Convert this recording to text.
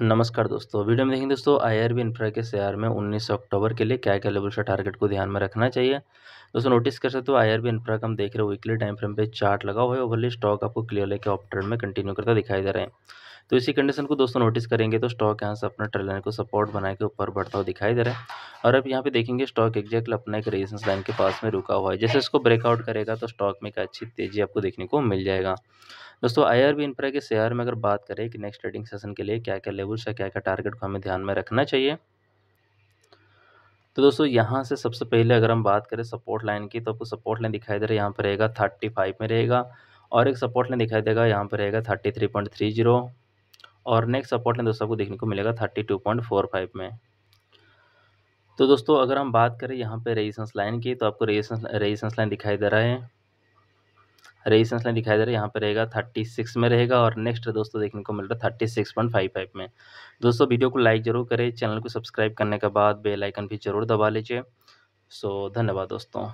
नमस्कार दोस्तों वीडियो में देखेंगे दोस्तों आई आर बी इन्फ्रा के शेयर में 19 अक्टूबर के लिए क्या क्या लेवल का टारगेट को ध्यान में रखना चाहिए दोस्तों नोटिस कर सकते हो आई आर बी इन्फ्रा का हम देख रहे हो वीकली टाइम फ्रेम पे चार्ट लगा हुआ है ओवरली स्टॉक आपको क्लियर लेके ऑफ ट्रेंड में कंटिन्यू करता दिखाई दे रहे हैं तो इसी कंडीशन को दोस्तों नोटिस करेंगे तो स्टॉक यहाँ से अपना ट्रेलर को सपोर्ट बना के ऊपर बढ़ता हुआ दिखाई दे रहा है और अब यहाँ पे देखेंगे स्टॉक एग्जैक्ट अपना एक रेजिस्टेंस लाइन के पास में रुका हुआ है जैसे इसको ब्रेकआउट करेगा तो स्टॉक में एक अच्छी तेज़ी आपको देखने को मिल जाएगा दोस्तों आई आर बी इंफ्रा के शेयर में अगर बात करें कि नेक्स्ट ट्रेडिंग सेशन के लिए क्या क्या लेवल्स है क्या क्या टारगेट को हमें ध्यान में रखना चाहिए तो दोस्तों यहाँ से सबसे पहले अगर हम बात करें सपोर्ट लाइन की तो आपको सपोर्ट लाइन दिखाई दे रहा है यहाँ पर रहेगा थर्टी फाइव में रहेगा और एक सपोर्ट लाइन दिखाई देगा यहाँ पर रहेगा thirty three point three zero और नेक्स्ट सपोर्ट लाइन दोस्तों आपको देखने को मिलेगा thirty two point four five में तो दोस्तों अगर हम बात करें यहाँ पे रेजिस्टेंस लाइन की तो आपको रेजिस्टेंस रेजिस्टेंस लाइन दिखाई दे रहा है रेजिस्टेंस लाइन दिखाई दे रहा है यहाँ पे रहेगा थर्टी सिक्स में रहेगा और नेक्स्ट दोस्तों देखने को मिल रहा है thirty six point five five में दोस्तों वीडियो को लाइक जरूर करें चैनल को सब्सक्राइब करने के बाद बेलाइकन भी जरूर दबा लीजिए सो धन्यवाद दोस्तों